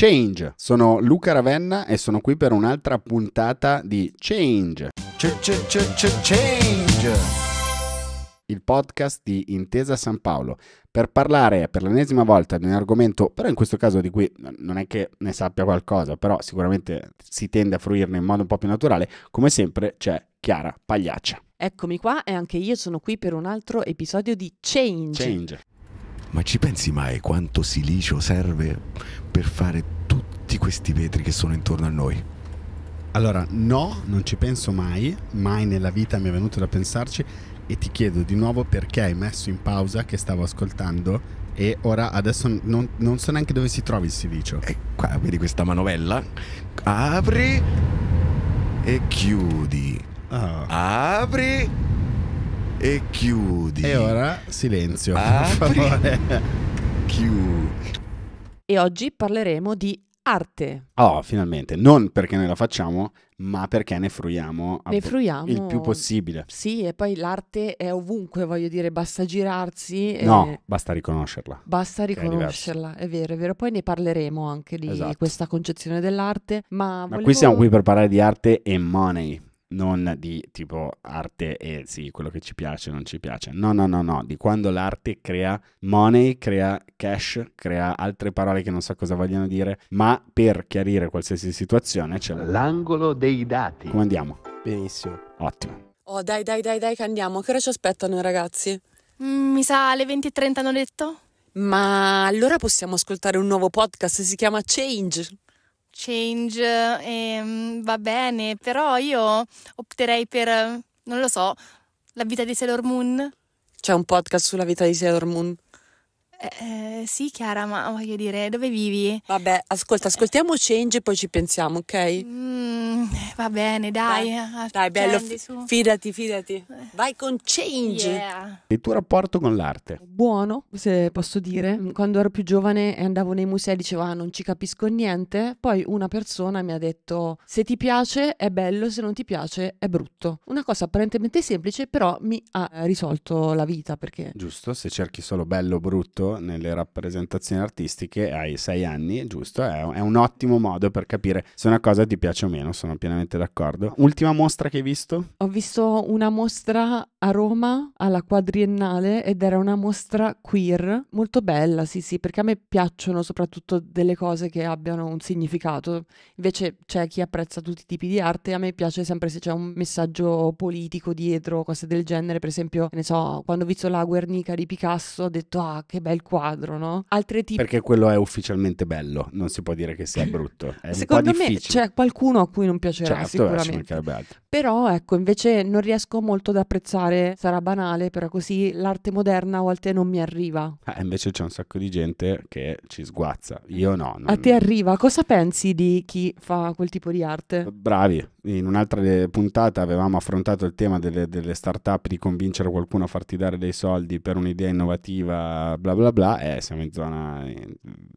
Change. Sono Luca Ravenna e sono qui per un'altra puntata di Change. Change. Il podcast di Intesa San Paolo per parlare per l'ennesima volta di un argomento, però in questo caso di cui non è che ne sappia qualcosa, però sicuramente si tende a fruirne in modo un po' più naturale. Come sempre c'è Chiara Pagliaccia. Eccomi qua e anche io sono qui per un altro episodio di Change. Change. Ma ci pensi mai quanto silicio serve per fare tutti questi vetri che sono intorno a noi? Allora, no, non ci penso mai, mai nella vita mi è venuto da pensarci e ti chiedo di nuovo perché hai messo in pausa che stavo ascoltando e ora adesso non, non so neanche dove si trovi il silicio. E eh, qua vedi questa manovella, apri e chiudi. Oh. Apri e chiudi. E ora silenzio. Apri, chiudi. E oggi parleremo di arte. Oh, finalmente, non perché noi la facciamo, ma perché ne fruiamo, ne fruiamo il più possibile. Sì, e poi l'arte è ovunque, voglio dire, basta girarsi. No, basta riconoscerla. Basta riconoscerla, è, è, vero, è vero. Poi ne parleremo anche di esatto. questa concezione dell'arte. Ma, ma qui siamo qui per parlare di arte e money non di tipo arte e sì, quello che ci piace, non ci piace. No, no, no, no, di quando l'arte crea money, crea cash, crea altre parole che non so cosa vogliono dire, ma per chiarire qualsiasi situazione c'è l'angolo dei dati. Come andiamo? Benissimo. Ottimo. Oh, dai, dai, dai, dai, che andiamo. Che ora ci aspettano i ragazzi? Mm, mi sa alle 20.30 hanno detto. Ma allora possiamo ascoltare un nuovo podcast, si chiama Change change e ehm, va bene, però io opterei per, non lo so, la vita di Sailor Moon. C'è un podcast sulla vita di Sailor Moon? Eh, eh, sì, Chiara, ma voglio dire, dove vivi? Vabbè, ascolta, eh. ascoltiamo Change e poi ci pensiamo, ok? Mm, va bene, dai. Dai, ah, dai bello, su. fidati, fidati. Eh. Vai con Change. Yeah. Il tuo rapporto con l'arte? Buono, se posso dire. Quando ero più giovane e andavo nei musei dicevo, ah, non ci capisco niente. Poi una persona mi ha detto, se ti piace è bello, se non ti piace è brutto. Una cosa apparentemente semplice, però mi ha risolto la vita perché... Giusto, se cerchi solo bello o brutto nelle rappresentazioni artistiche ai sei anni, giusto? È, è, un ottimo modo per capire se una cosa ti piace o meno, sono pienamente d'accordo. Ultima mostra che hai visto? Ho visto una mostra a Roma alla quadriennale ed era una mostra queer, molto bella, sì sì, perché a me piacciono soprattutto delle cose che abbiano un significato, invece c'è chi apprezza tutti i tipi di arte, a me piace sempre se c'è un messaggio politico dietro, cose del genere, per esempio, ne so, quando ho visto la Guernica di Picasso ho detto ah che bello il quadro, no? Altre tipi... Perché quello è ufficialmente bello, non si può dire che sia brutto. È Secondo me c'è qualcuno a cui non piacerà certo, eh, sicuramente. Però ecco, invece non riesco molto ad apprezzare, sarà banale, però così l'arte moderna a volte non mi arriva. Eh, invece c'è un sacco di gente che ci sguazza, io no. Non... A te arriva, cosa pensi di chi fa quel tipo di arte? Bravi, in un'altra puntata avevamo affrontato il tema delle, delle start-up, di convincere qualcuno a farti dare dei soldi per un'idea innovativa, bla bla bla, eh, siamo in zona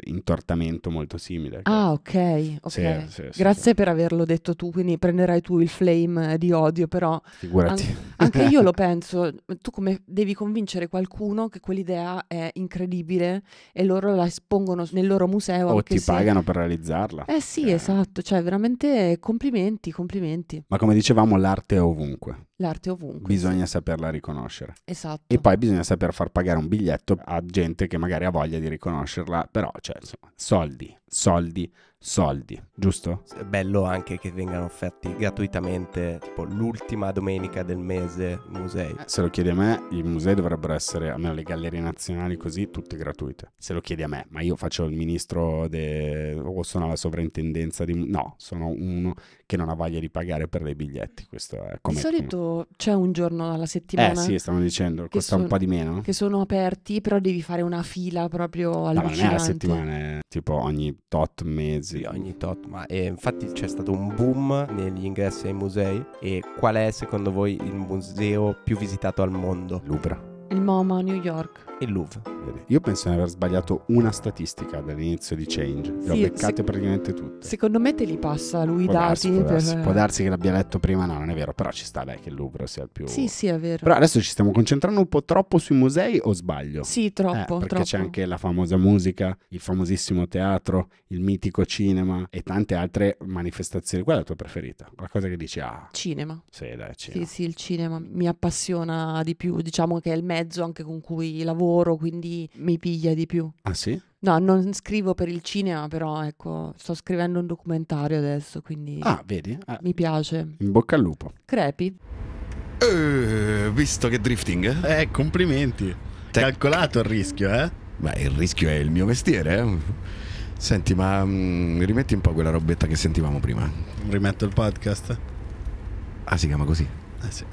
intortamento in molto simile. Ah ok, ok. Sì, sì, sì, Grazie per averlo detto tu, quindi prenderai tu il flame eh, di odio, però Figurati. An- anche io lo penso, tu come devi convincere qualcuno che quell'idea è incredibile e loro la espongono nel loro museo. O ti sia... pagano per realizzarla. Eh sì, eh. esatto, cioè veramente complimenti, complimenti. Ma come dicevamo, l'arte è ovunque. L'arte ovunque. Bisogna sì. saperla riconoscere. Esatto. E poi bisogna saper far pagare un biglietto a gente che magari ha voglia di riconoscerla, però, cioè, insomma, soldi, soldi, soldi, giusto? È bello anche che vengano offerti gratuitamente, tipo l'ultima domenica del mese, musei. Eh, se lo chiedi a me, i musei dovrebbero essere, almeno le gallerie nazionali così, tutte gratuite. Se lo chiedi a me, ma io faccio il ministro de... o sono alla sovrintendenza di... No, sono uno che non ha voglia di pagare per dei biglietti, questo è come... Di solito c'è un giorno alla settimana. Eh sì, stanno dicendo, costa sono, un po' di meno. Che sono aperti, però devi fare una fila proprio alla allucinante. No, non è la settimana, è tipo ogni tot mesi. ogni tot, ma e eh, infatti c'è stato un boom negli ingressi ai musei e qual è secondo voi il museo più visitato al mondo? Louvre. Il MoMA a New York. Il Louvre. Io penso di aver sbagliato una statistica dall'inizio di Change. Le sì, ho beccate sec- praticamente tutte. Secondo me te li passa lui i dati. Darsi, può, per... darsi, può, darsi, che l'abbia letto prima, no, non è vero. Però ci sta, dai, che il Louvre sia il più. Sì, sì, è vero. Però adesso ci stiamo concentrando un po' troppo sui musei o sbaglio? Sì, troppo. Eh, perché troppo. c'è anche la famosa musica, il famosissimo teatro, il mitico cinema e tante altre manifestazioni. Qual è la tua preferita? Qualcosa che dici, ah. Cinema. Sì, dai, cinema. Sì, sì, il cinema mi appassiona di più. Diciamo che è il mezzo mezzo anche con cui lavoro, quindi mi piglia di più. Ah sì? No, non scrivo per il cinema, però ecco, sto scrivendo un documentario adesso, quindi... Ah, vedi? Ah, mi piace. In bocca al lupo. Crepi. Uh, visto che drifting? Eh, complimenti. Te... Calcolato il rischio, eh? Beh, il rischio è il mio mestiere, eh? Senti, ma mh, mm, rimetti un po' quella robetta che sentivamo prima. Rimetto il podcast? Ah, si chiama così? Eh sì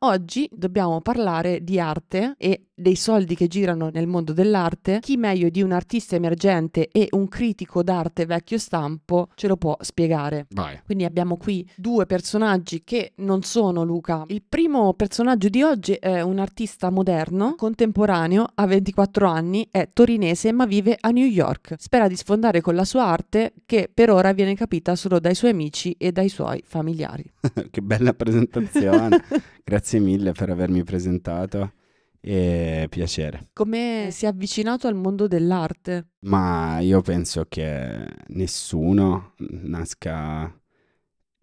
oggi dobbiamo parlare di arte e dei soldi che girano nel mondo dell'arte, chi meglio di un artista emergente e un critico d'arte vecchio stampo ce lo può spiegare. Vai. Quindi abbiamo qui due personaggi che non sono Luca. Il primo personaggio di oggi è un artista moderno, contemporaneo, ha 24 anni, è torinese ma vive a New York. Spera di sfondare con la sua arte che per ora viene capita solo dai suoi amici e dai suoi familiari. che bella presentazione. Grazie mille per avermi presentato e piacere. Come si è avvicinato al mondo dell'arte? Ma io penso che nessuno nasca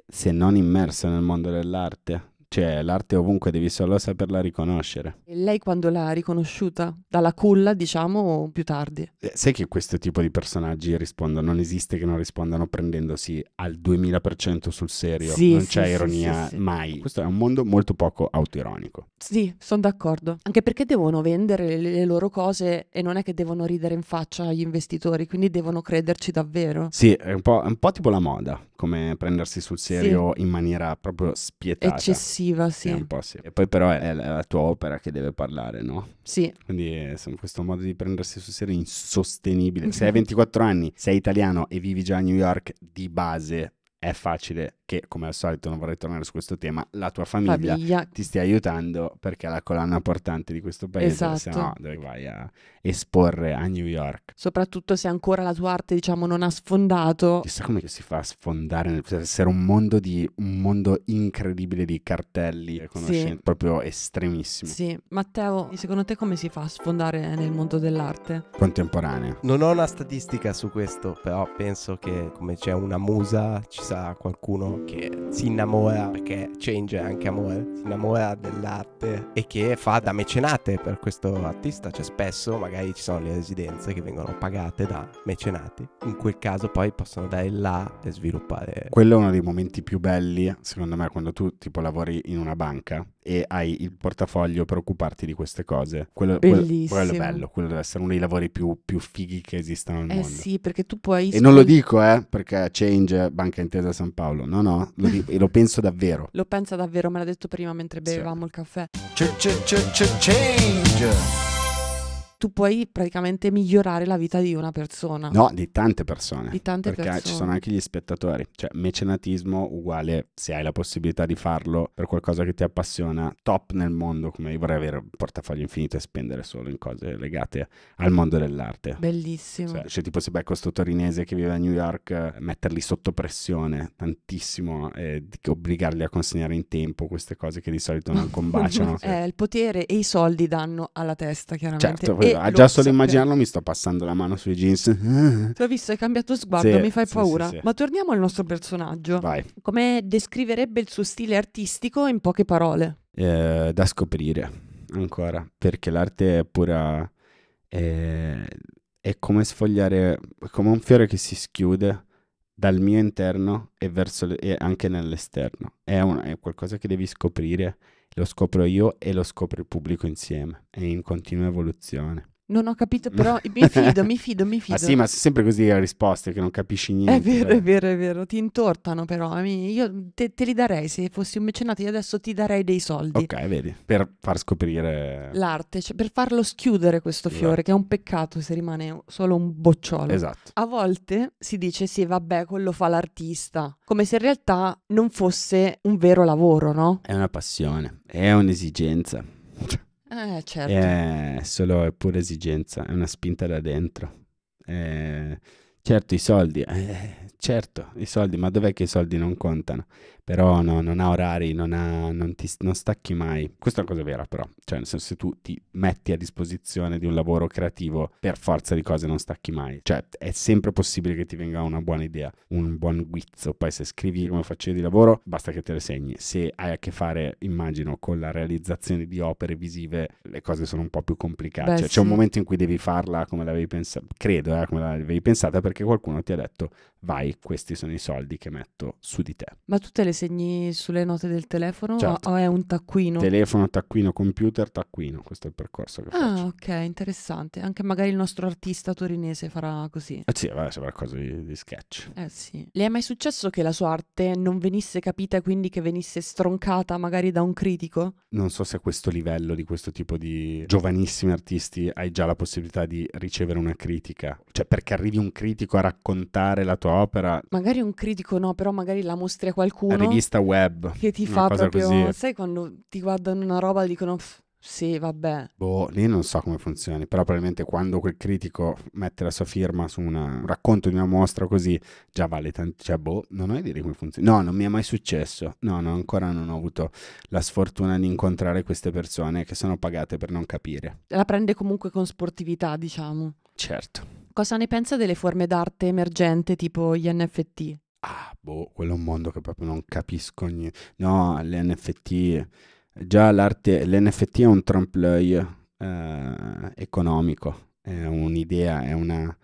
se non immerso nel mondo dell'arte. Cioè, l'arte ovunque, devi solo saperla riconoscere. E lei quando l'ha riconosciuta? Dalla culla, diciamo, o più tardi? Eh, sai che questo tipo di personaggi rispondono, non esiste che non rispondano prendendosi al 2000% sul serio, sì, non sì, c'è sì, ironia mai. Questo è un mondo molto poco autoironico. Sì, sono d'accordo. Anche perché devono vendere le, le loro cose e non è che devono ridere in faccia agli investitori, quindi devono crederci davvero. Sì, è un po', un po tipo la moda come prendersi sul serio sì. in maniera proprio spietata. Eccessiva, sì. Eh, sì. E poi però è la, è la tua opera che deve parlare, no? Sì. Quindi eh, questo modo di prendersi sul serio è insostenibile. Se hai 24 anni, sei italiano e vivi già a New York di base, è facile che come al solito non vorrei tornare su questo tema, la tua famiglia, famiglia. ti stia aiutando perché è la colonna portante di questo paese, esatto. se no dove vai a esporre a New York. Soprattutto se ancora la tua arte diciamo non ha sfondato. Chissà come si fa a sfondare, nel... deve cioè, essere un mondo, di, un mondo incredibile di cartelli, conoscenze, sì. proprio estremissimo. Sì, Matteo, secondo te come si fa a sfondare nel mondo dell'arte? Contemporanea. Non ho una statistica su questo, però penso che come c'è una musa ci sarà qualcuno che si innamora, perché Change è anche amore, si innamora dell'arte e che fa da mecenate per questo artista, cioè spesso magari ci sono le residenze che vengono pagate da mecenati, in quel caso poi possono dare là e sviluppare. Quello è uno dei momenti più belli, secondo me, quando tu tipo lavori in una banca e hai il portafoglio per occuparti di queste cose. Quello, Bellissimo. quello, quello è bello, quello deve essere uno dei lavori più, più fighi che esistano al eh mondo. Eh sì, perché tu puoi... E non lo dico, eh, perché Change, Banca Intesa San Paolo, no no, lo dico, lo penso davvero. Lo pensa davvero, me l'ha detto prima mentre bevevamo sì. il caffè. change! tu puoi praticamente migliorare la vita di una persona. No, di tante persone. Di tante perché persone. ci sono anche gli spettatori. Cioè, mecenatismo uguale, se hai la possibilità di farlo per qualcosa che ti appassiona, top nel mondo, come io vorrei avere un portafoglio infinito e spendere solo in cose legate al mondo dell'arte. Bellissimo. Cioè, cioè tipo se becco questo torinese che vive a New York, eh, metterli sotto pressione tantissimo e obbligarli a consegnare in tempo queste cose che di solito non combaciano. eh, il potere e i soldi danno alla testa, chiaramente. Certo, e allora, già solo immaginarlo mi sto passando la mano sui jeans. Ti ho visto, hai cambiato sguardo, sì, mi fai sì, paura. Sì, Ma torniamo al nostro personaggio. Vai. Come descriverebbe il suo stile artistico in poche parole? Eh, da scoprire ancora, perché l'arte è pura... Eh, è come sfogliare, come un fiore che si schiude dal mio interno e, le, e anche nell'esterno. È, un, è, qualcosa che devi scoprire, lo scopro io e lo scopre il pubblico insieme, è in continua evoluzione. Non ho capito, però mi fido, mi fido, mi fido. Ah sì, ma sono sempre così le risposte che non capisci niente. È vero, però. è vero, è vero. Ti intortano però. Io te, te, li darei, se fossi un mecenato io adesso ti darei dei soldi. Ok, vedi, per far scoprire... L'arte, cioè per farlo schiudere questo esatto. fiore, che è un peccato se rimane solo un bocciolo. Esatto. A volte si dice sì, vabbè, quello fa l'artista, come se in realtà non fosse un vero lavoro, no? È una passione, è un'esigenza. Eh, certo. È eh, solo è pura esigenza, è una spinta da dentro. Eh, certo, i soldi, eh, certo, i soldi, ma dov'è che i soldi non contano? però no, non ha orari, non, ha, non, ti, non stacchi mai. Questa è una cosa vera però, cioè nel senso se tu ti metti a disposizione di un lavoro creativo, per forza di cose non stacchi mai, cioè è sempre possibile che ti venga una buona idea, un buon guizzo, poi se scrivi come facevi di lavoro basta che te le segni, se hai a che fare immagino con la realizzazione di opere visive le cose sono un po' più complicate, Beh, cioè, sì. c'è un momento in cui devi farla come l'avevi pensata, credo eh, come l'avevi pensata perché qualcuno ti ha detto vai questi sono i soldi che metto su di te. Ma tutte le segni sulle note del telefono certo. o è un taccuino? Telefono, taccuino, computer, taccuino, questo è il percorso che ah, faccio. Ah, ok, interessante. Anche magari il nostro artista torinese farà così. Eh sì, vabbè, sembra cosa di, di, sketch. Eh sì. Le è mai successo che la sua arte non venisse capita quindi che venisse stroncata magari da un critico? Non so se a questo livello di questo tipo di giovanissimi artisti hai già la possibilità di ricevere una critica. Cioè, perché arrivi un critico a raccontare la tua opera? Magari un critico no, però magari la mostri a qualcuno rivista web. Che ti fa proprio... Così. Sai quando ti guardano una roba e dicono... Sì, vabbè. Boh, lì non so come funzioni, però probabilmente quando quel critico mette la sua firma su una, un racconto di una mostra così, già vale tanto, cioè boh, non ho idea di come funziona. No, non mi è mai successo. No, no, ancora non ho avuto la sfortuna di incontrare queste persone che sono pagate per non capire. La prende comunque con sportività, diciamo. Certo. Cosa ne pensa delle forme d'arte emergente tipo gli NFT? ah, boh, quello è un mondo che proprio non capisco. Ogni... No, l'NFT, già l'arte, l'NFT è un trompe l'œil eh, economico, è un'idea, è una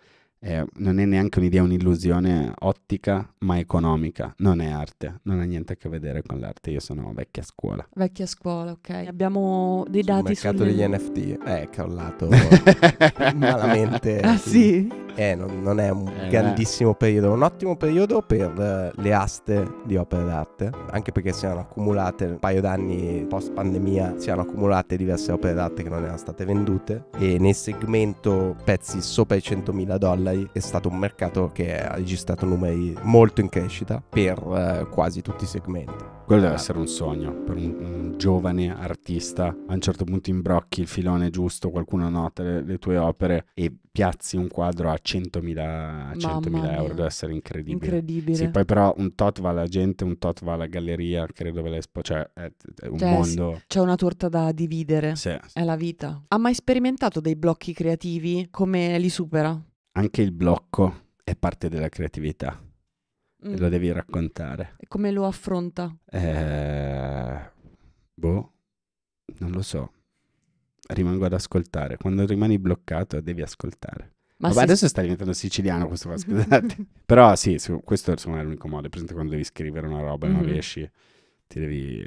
eh, non è neanche un'idea, un'illusione ottica, ma economica. Non è arte, non ha niente a che vedere con l'arte. Io sono vecchia scuola. Vecchia scuola, ok. Abbiamo dei dati sul mercato sulle... degli NFT. Eh, crollato malamente. Ah, sì? Eh, non, non è un eh, grandissimo beh. periodo, un ottimo periodo per eh, le aste di opere d'arte, anche perché si erano accumulate un paio d'anni post pandemia, si erano accumulate diverse opere d'arte che non erano state vendute e nel segmento pezzi sopra i 100.000 dollari Hyundai è stato un mercato che ha registrato numeri molto in crescita per eh, quasi tutti i segmenti. Quello deve essere un sogno per un, un, giovane artista. A un certo punto imbrocchi il filone giusto, qualcuno nota le, le tue opere e piazzi un quadro a 100.000, 100.000 euro. Deve essere incredibile. Incredibile. Sì, poi però un tot va alla gente, un tot va alla galleria, credo ve l'espo. Cioè, è, è un cioè, mondo. C'è una torta da dividere. Sì. È la vita. Ha mai sperimentato dei blocchi creativi? Come li supera? anche il blocco è parte della creatività. Mm. Lo devi raccontare. E come lo affronta? Eh, boh, non lo so. Rimango ad ascoltare. Quando rimani bloccato devi ascoltare. Ma Vabbè, adesso sta diventando siciliano questo qua, scusate. Però sì, su, questo insomma è l'unico modo. Per esempio quando devi scrivere una roba e mm-hmm. non riesci, ti devi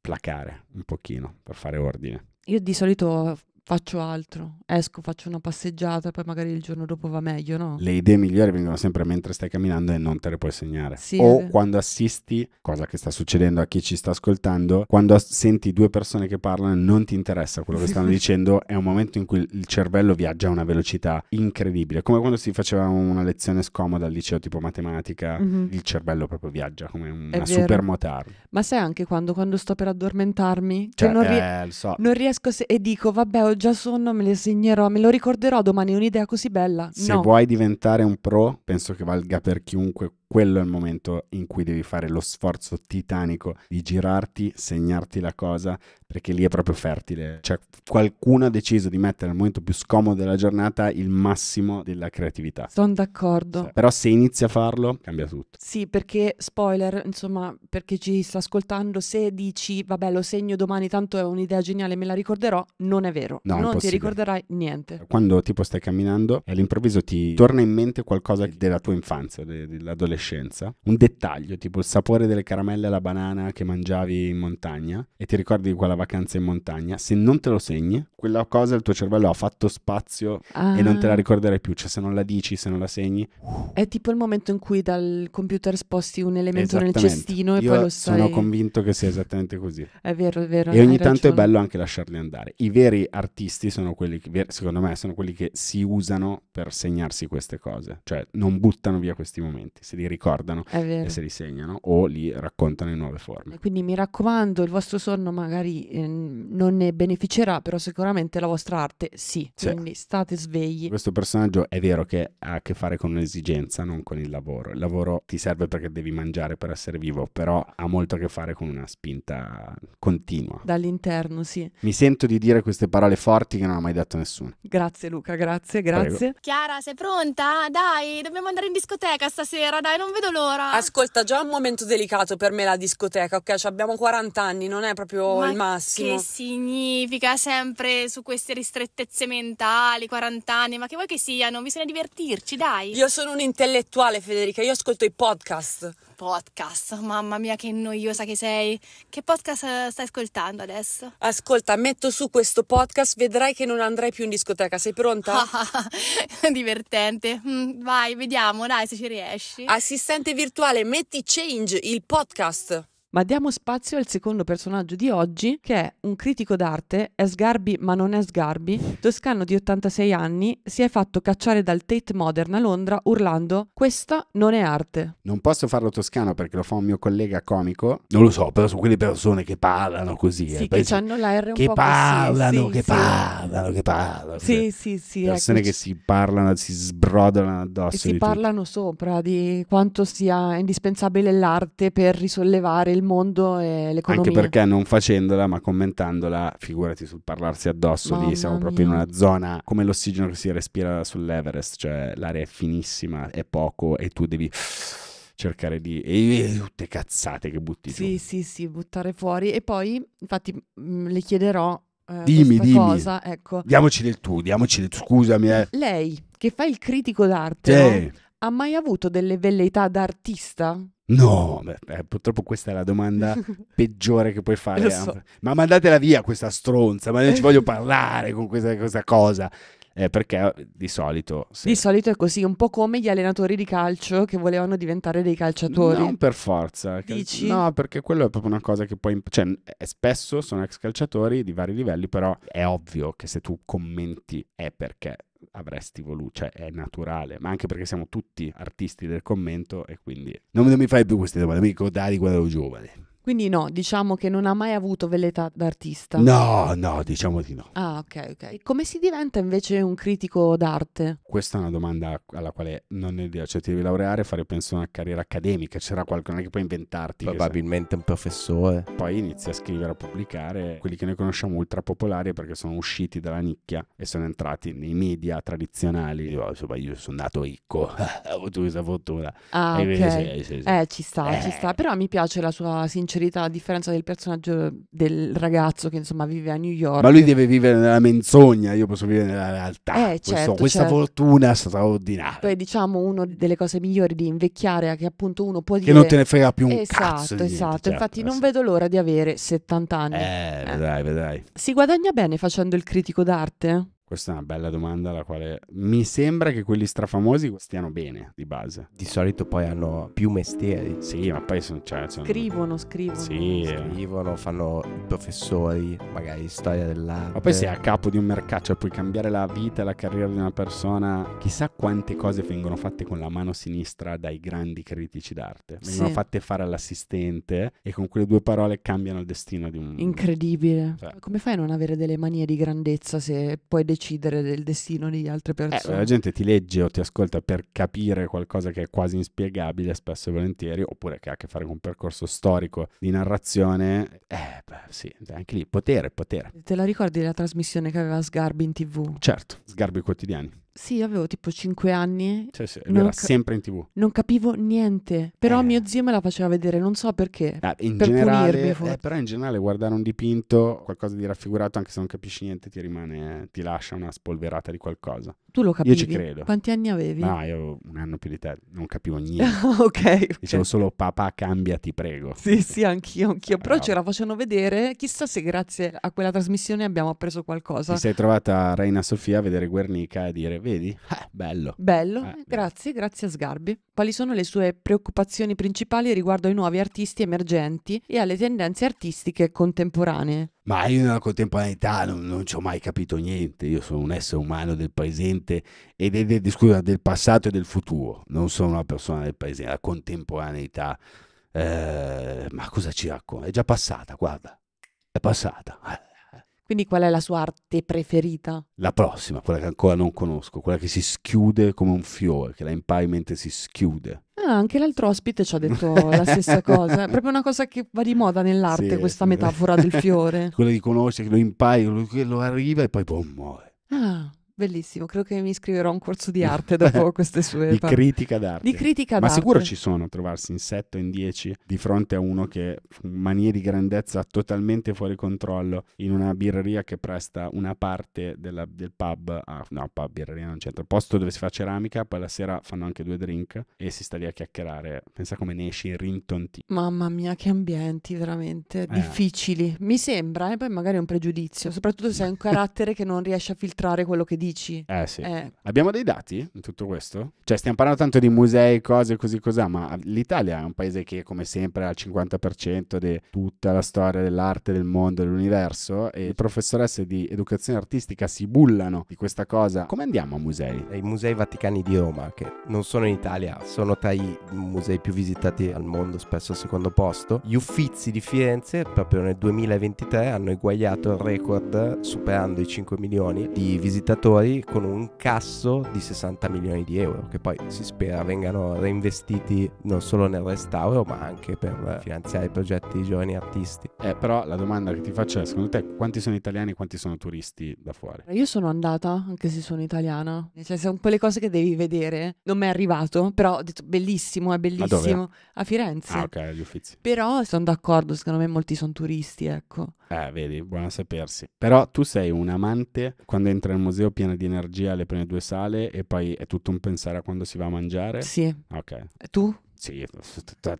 placare un pochino per fare ordine. Io di solito faccio altro, esco, faccio una passeggiata, poi magari il giorno dopo va meglio, no? Le idee migliori vengono sempre mentre stai camminando e non te le puoi segnare. Sì, o quando assisti, cosa che sta succedendo a chi ci sta ascoltando, quando as- senti due persone che parlano e non ti interessa quello che stanno dicendo, è un momento in cui il cervello viaggia a una velocità incredibile, come quando si faceva una lezione scomoda al liceo tipo matematica, mm-hmm. il cervello proprio viaggia come una supermotar. Ma sai anche quando, quando sto per addormentarmi, cioè, non, ri- eh, so. non, riesco se- e dico vabbè oggi già sonno, me le segnerò, me lo ricorderò domani, è un'idea così bella. Se no. vuoi diventare un pro, penso che valga per chiunque quello è il momento in cui devi fare lo sforzo titanico di girarti, segnarti la cosa, perché lì è proprio fertile. Cioè qualcuno ha deciso di mettere al momento più scomodo della giornata il massimo della creatività. Sono d'accordo. Sì. Però se inizi a farlo, cambia tutto. Sì, perché spoiler, insomma, per chi ci sta ascoltando, se dici vabbè lo segno domani, tanto è un'idea geniale, me la ricorderò, non è vero. No, non ti ricorderai niente. Quando tipo stai camminando e all'improvviso ti torna in mente qualcosa della tua infanzia, dell'adolescenza dell'adolescenza, un dettaglio tipo il sapore delle caramelle alla banana che mangiavi in montagna e ti ricordi di quella vacanza in montagna, se non te lo segni, quella cosa il tuo cervello ha fatto spazio ah. e non te la ah. ricorderai più, cioè se non la dici, se non la segni. È tipo il momento in cui dal computer sposti un elemento nel cestino e Io poi lo stai... sono convinto che sia esattamente così. È vero, è vero. E ogni tanto è bello anche lasciarli andare. I veri artisti sono quelli che, secondo me, sono quelli che si usano per segnarsi queste cose, cioè non buttano via questi momenti, se li ricordano e se li segnano o li raccontano in nuove forme. Quindi mi raccomando, il vostro sonno magari eh, non ne beneficerà, però sicuramente la vostra arte sì, sì. Quindi state svegli. Questo personaggio è vero che ha a che fare con un'esigenza, non con il lavoro. Il lavoro ti serve perché devi mangiare per essere vivo, però ha molto a che fare con una spinta continua. Dall'interno, sì. Mi sento di dire queste parole forti che non ha mai detto nessuno. Grazie Luca, grazie, grazie. Prego. Chiara, sei pronta? Dai, dobbiamo andare in discoteca stasera, dai, non vedo l'ora. Ascolta, già è un momento delicato per me la discoteca, ok? Cioè abbiamo 40 anni, non è proprio Ma il massimo. Che significa sempre su queste ristrettezze mentali, 40 anni? Ma che vuoi che siano? Bisogna divertirci, dai. Io sono un intellettuale, Federica, io ascolto i podcast. Podcast, mamma mia, che noiosa che sei. Che podcast eh, stai ascoltando adesso? Ascolta, metto su questo podcast, vedrai che non andrai più in discoteca. Sei pronta? Divertente. Mm, vai, vediamo, dai, se ci riesci. As- ah, Assistente virtuale Metti Change, il podcast. Ma diamo spazio al secondo personaggio di oggi, che è un critico d'arte, è sgarbi ma non è sgarbi, toscano di 86 anni, si è fatto cacciare dal Tate Modern a Londra urlando «Questa non è arte». Non posso farlo toscano perché lo fa un mio collega comico. Non lo so, però sono quelle persone che parlano così. Sì, eh, che hanno la R un che po' parlano, così. Che sì, parlano, sì. che parlano, che parlano. Sì, sì, sì. Ecco, persone ecco. che si parlano, si sbrodolano addosso. E si parlano tutto. sopra di quanto sia indispensabile l'arte per risollevare il mondo e l'economia. Anche perché non facendola ma commentandola, figurati sul parlarsi addosso, Mamma lì siamo mia. proprio in una zona come l'ossigeno che si respira sull'Everest, cioè l'aria è finissima, è poco e tu devi cercare di... e tutte cazzate che butti sì, giù. Sì, sì, sì, buttare fuori e poi infatti mh, mm, le chiederò eh, dimmi, dimmi. Cosa, ecco. Diamoci del tu, diamoci del tu, scusami. Eh. Lei che fa il critico d'arte, sì. no? ha mai avuto delle velleità d'artista? No, beh, eh, purtroppo questa è la domanda peggiore che puoi fare. So. Eh. Ma mandatela via questa stronza, ma non ci voglio parlare con questa, questa cosa eh, perché eh, di solito... Sì. Di solito è così, un po' come gli allenatori di calcio che volevano diventare dei calciatori. Non per forza. Dici? No, perché quello è proprio una cosa che poi... Cioè, eh, spesso sono ex calciatori di vari livelli, però è ovvio che se tu commenti è perché avresti voluto, cioè è naturale, ma anche perché siamo tutti artisti del commento e quindi non mi fai più queste domande, mi Dari quando ero giovane. Quindi no, diciamo che non ha mai avuto velleità d'artista. No, no, diciamo di no. Ah, ok, ok. come si diventa invece un critico d'arte? Questa è una domanda alla quale non è di cioè ti devi laureare e fare penso una carriera accademica, c'era qualcuno che puoi inventarti. Probabilmente un professore. Poi inizi a scrivere, a pubblicare quelli che noi conosciamo ultra popolari perché sono usciti dalla nicchia e sono entrati nei media tradizionali. Io, insomma, io sono nato ricco, ho avuto questa fortuna. Ah, e ok. sì, sì, sì. Eh, ci sta, eh. ci sta, però mi piace la sua sincerità sincerità, a differenza del personaggio del ragazzo che insomma vive a New York. Ma lui deve vivere nella menzogna, io posso vivere nella realtà. Eh, Questo, certo, questa certo. fortuna straordinaria. Poi diciamo una delle cose migliori di invecchiare è che appunto uno può dire... Che non te ne frega più un esatto, cazzo Esatto, esatto. Certo, Infatti non vedo l'ora di avere 70 anni. Eh, eh, vedrai, vedrai. Si guadagna bene facendo il critico d'arte? Questa è una bella domanda alla quale mi sembra che quelli strafamosi stiano bene di base. Di solito poi hanno più mestieri. Sì, ma poi sono... Cioè, sono... Scrivono, scrivono. Sì. Scrivono, fanno professori, magari storia dell'arte. Ma poi sei a capo di un mercato, cioè puoi cambiare la vita e la carriera di una persona. Chissà quante cose vengono fatte con la mano sinistra dai grandi critici d'arte. Vengono sì. fatte fare all'assistente e con quelle due parole cambiano il destino di un... Incredibile. Cioè. Come fai a non avere delle manie di grandezza se poi decidi decidere del destino di altre eh, persone. Eh, la gente ti legge o ti ascolta per capire qualcosa che è quasi inspiegabile spesso e volentieri, oppure che ha a che fare con un percorso storico di narrazione. Eh, beh, sì, anche lì, potere, potere. Te la ricordi la trasmissione che aveva Sgarbi in tv? Certo, Sgarbi quotidiani. Sì, avevo tipo 5 anni. Sì, sì, era ca- sempre in tv. Non capivo niente, però eh. mio zio me la faceva vedere, non so perché. Eh, in per generale, punirmi, eh, però in generale guardare un dipinto, qualcosa di raffigurato, anche se non capisci niente, ti rimane, ti lascia una spolverata di qualcosa. Tu lo capivi? Io ci credo. Quanti anni avevi? No, io un anno più di te, non capivo niente. ok, Dicevo solo papà cambia ti prego. Sì, sì, anch'io, anch'io. Eh, Però ce la facevano vedere, chissà se grazie a quella trasmissione abbiamo appreso qualcosa. Ti sei trovata a Reina Sofia a vedere Guernica e dire, vedi, eh, bello. Bello, eh, grazie, grazie a Sgarbi. Quali sono le sue preoccupazioni principali riguardo ai nuovi artisti emergenti e alle tendenze artistiche contemporanee? ma io nella contemporaneità non, non ci ho mai capito niente, io sono un essere umano del presente e del, scusa, del passato e del futuro, non sono una persona del presente, la contemporaneità, eh, ma cosa ci racconta? È già passata, guarda, è passata. Eh. Quindi qual è la sua arte preferita? La prossima, quella che ancora non conosco, quella che si schiude come un fiore, che la impaiment si schiude. Ah, anche l'altro ospite ci ha detto la stessa cosa. È proprio una cosa che va di moda nell'arte, sì, questa metafora del fiore. Quella di conoscere, che lo impari, che lo arriva e poi boh, muore. Ah, Bellissimo, credo che mi iscriverò a un corso di arte dopo queste sue di critica d'arte. Di critica d'arte. Ma sicuro ci sono trovarsi in 7 o in 10 di fronte a uno che manie di grandezza totalmente fuori controllo in una birreria che presta una parte della- del pub, a, no pub, birreria non c'entra, posto dove si fa ceramica, poi la sera fanno anche due drink e si sta lì a chiacchierare. Pensa come ne esci rintontito. Mamma mia, che ambienti veramente eh. difficili. Mi sembra, e eh, poi magari è un pregiudizio, soprattutto se hai un carattere che non riesce a filtrare quello che dici dici? Eh sì. Eh. Abbiamo dei dati in tutto questo? Cioè stiamo parlando tanto di musei, cose così cos'ha, ma l'Italia è un paese che come sempre ha il 50% di tutta la storia dell'arte, del mondo, dell'universo e professoresse di educazione artistica si bullano di questa cosa. Come andiamo a musei? I musei vaticani di Roma, che non sono in Italia, sono tra i musei più visitati al mondo, spesso al secondo posto. Gli Uffizi di Firenze proprio nel 2023 hanno eguagliato il record superando i 5 milioni di visitatori giocatori con un incasso di 60 milioni di euro, che poi si spera vengano reinvestiti non solo nel restauro, ma anche per finanziare progetti di giovani artisti. Eh, però la domanda che ti faccio è, secondo te, quanti sono italiani e quanti sono turisti da fuori? Io sono andata, anche se sono italiana. Cioè, sono quelle cose che devi vedere. Non mi è arrivato, però ho detto bellissimo, è bellissimo. A Firenze. Ah, ok, gli uffizi. Però sono d'accordo, secondo me molti sono turisti, ecco. Eh, vedi, buono sapersi. Però tu sei un amante quando entra al museo pieno di energia alle prime due sale e poi è tutto un pensare a quando si va a mangiare? Sì. Ok. Tu? Sì,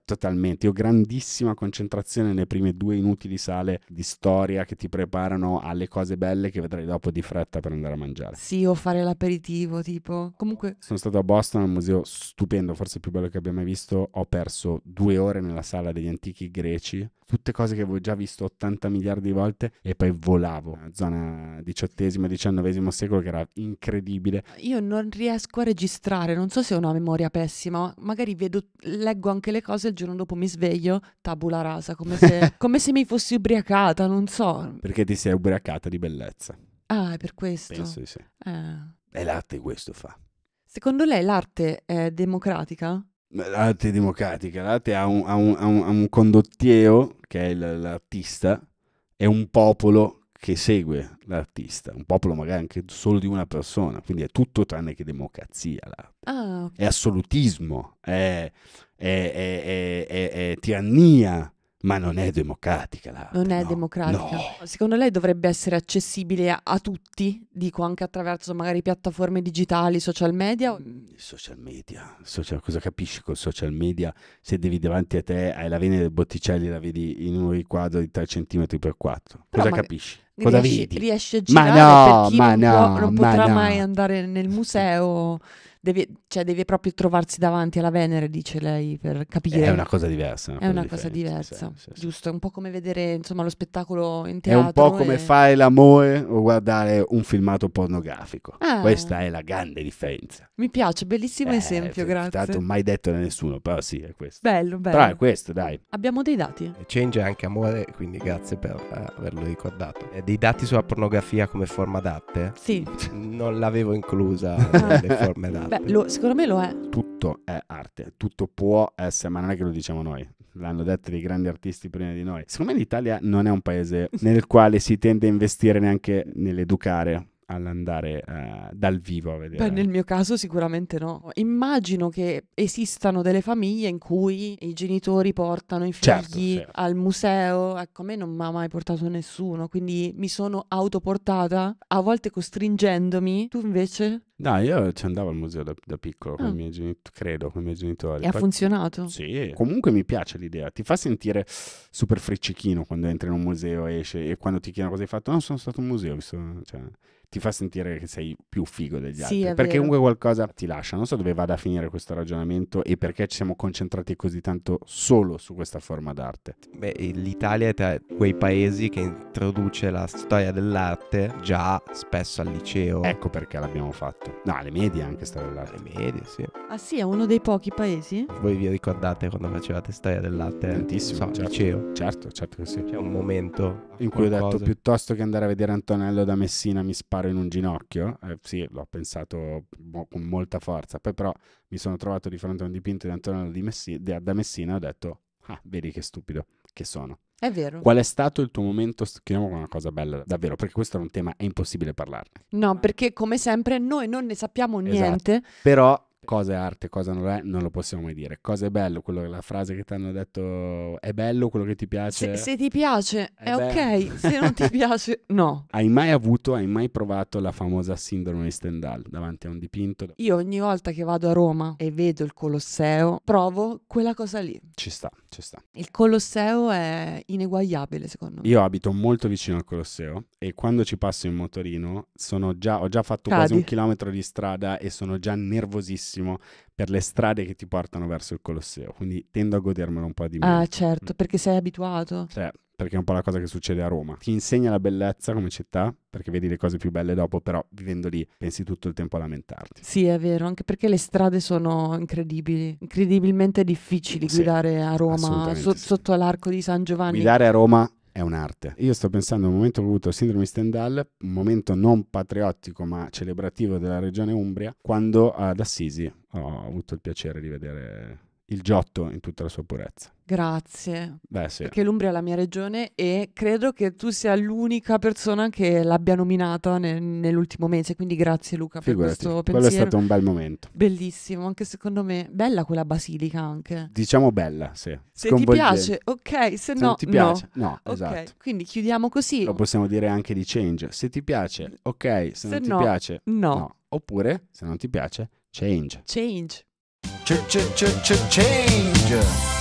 totalmente. Io ho grandissima concentrazione nelle prime due inutili sale di storia che ti preparano alle cose belle che vedrai dopo di fretta per andare a mangiare. Sì, o fare l'aperitivo, tipo. Comunque... Sono stato a Boston, un museo stupendo, forse il più bello che abbia mai visto. Ho perso due ore nella sala degli antichi greci. Tutte cose che avevo già visto 80 miliardi di volte e poi volavo. Una zona XVIII-XIX secolo che era incredibile. Io non riesco a registrare, non so se ho una memoria pessima, magari vedo leggo anche le cose e il giorno dopo mi sveglio tabula rasa, come se, come se mi fossi ubriacata, non so. Perché ti sei ubriacata di bellezza. Ah, è per questo. Penso di sì. Eh. È l'arte questo fa. Secondo lei l'arte è democratica? L'arte è democratica, l'arte ha un, ha un, ha un, ha un condottiero, che è l'artista, e un popolo che segue l'artista, un popolo magari anche solo di una persona, quindi è tutto tranne che democrazia l'arte. Ah, okay. È assolutismo, è, è, è, è, tirannia, ma non è democratica l'arte. Non è no. democratica. No. Secondo lei dovrebbe essere accessibile a, a, tutti, dico anche attraverso magari piattaforme digitali, social media? Mm, social media, social, cosa capisci con social media? Se devi davanti a te, hai la vena del Botticelli, la vedi in un riquadro di 3 cm x 4, cosa ma... capisci? cosa riesce, vedi? riesce a girare ma no, perché ma non, no, può, non potrà no. mai andare nel museo deve, cioè, devi proprio trovarsi davanti alla Venere, dice lei, per capire. È una cosa diversa. Una è cosa una cosa diversa, sì, sì, giusto? È un po' come vedere insomma, lo spettacolo in teatro. È un po' come fare l'amore o guardare un filmato pornografico. Ah. Questa è la grande differenza. Mi piace, bellissimo eh, esempio, grazie. Tanto mai detto da nessuno, però sì, è questo. Bello, bello. Però è questo, dai. Abbiamo dei dati. Change è anche amore, quindi grazie per averlo ricordato. E dei dati sulla pornografia come forma d'arte? Sì. Non l'avevo inclusa nelle forme d'arte. Beh, lo, secondo me lo è. Tutto è arte, tutto può essere, ma non è che lo diciamo noi, l'hanno detto dei grandi artisti prima di noi. Secondo me l'Italia non è un paese nel quale si tende a investire neanche nell'educare all'andare uh, dal vivo a vedere. Beh, nel mio caso sicuramente no. Immagino che esistano delle famiglie in cui i genitori portano i certo, figli certo, certo. al museo. Ecco, a me non mi ha mai portato nessuno, quindi mi sono autoportata, a volte costringendomi. Tu invece? No, io ci andavo al museo da, da piccolo, ah. con i ah. miei genitori, credo, con i miei genitori. E Poi, ha funzionato? Sì, comunque mi piace l'idea, ti fa sentire super friccichino quando entri in un museo, e esce e quando ti chiedono cosa hai fatto, no, sono stato a un museo, visto, cioè, ti fa sentire che sei più figo degli altri. sì, altri, perché comunque qualcosa ti lascia, non so dove vada a finire questo ragionamento e perché ci siamo concentrati così tanto solo su questa forma d'arte. Beh, l'Italia è tra quei paesi che introduce la storia dell'arte già spesso al liceo. Ecco perché l'abbiamo fatto fatto. Certo. No, le medie anche storia del latte. Alle medie, sì. Ah sì, è uno dei pochi paesi? Voi vi ricordate quando facevate storia del latte? Tantissimo. So, certo. Certo, certo che sì. C'è un momento in cui ho detto piuttosto che andare a vedere Antonello da Messina mi sparo in un ginocchio. Eh, sì, l'ho pensato mo- con molta forza. Poi però mi sono trovato di fronte a un dipinto di Antonello di Messi- da Messina e ho detto, ah, vedi che stupido che sono. È vero. Qual è stato il tuo momento? Chiudiamo con una cosa bella, davvero, perché questo è un tema, è impossibile parlarne. No, perché come sempre noi non ne sappiamo esatto. niente. Esatto. Però cosa è arte, cosa non è, non lo possiamo mai dire. Cosa è bello, quello, la frase che ti hanno detto è bello quello che ti piace. Se, se ti piace è, è ok, se non ti piace no. Hai mai avuto, hai mai provato la famosa sindrome di Stendhal davanti a un dipinto? Io ogni volta che vado a Roma e vedo il Colosseo, provo quella cosa lì. Ci sta, ci sta. Il Colosseo è ineguagliabile secondo me. Io abito molto vicino al Colosseo e quando ci passo in motorino già, ho già fatto Cadi. quasi un chilometro di strada e sono già nervosissimo benissimo per le strade che ti portano verso il Colosseo, quindi tendo a godermelo un po' di ah, meno. Ah, certo, mm. perché sei abituato. Cioè, perché è un po' la cosa che succede a Roma. Ti insegna la bellezza come città, perché vedi le cose più belle dopo, però vivendo lì pensi tutto il tempo a lamentarti. Sì, è vero, anche perché le strade sono incredibili, incredibilmente difficili sì, guidare a Roma so- sì. sotto l'arco di San Giovanni. Guidare a Roma è un'arte. Io sto pensando a un momento che ho avuto sindrome di Stendhal, un momento non patriottico ma celebrativo della regione Umbria, quando ad Assisi ho avuto il piacere di vedere il Giotto in tutta la sua purezza. Grazie. Beh, sì. Perché l'Umbria è la mia regione e credo che tu sia l'unica persona che l'abbia nominata ne- nell'ultimo mese, quindi grazie Luca Figurati, per questo pensiero. Quello è stato un bel momento. Bellissimo, anche secondo me. Bella quella basilica anche. Diciamo bella, sì. Se ti piace, ok, se, no, se non ti piace, no, no okay. esatto. Quindi chiudiamo così. Lo possiamo dire anche di change. Se ti piace, ok, se, se non no, ti piace, no. no. Oppure, se non ti piace, change. Change. ch ch ch ch change.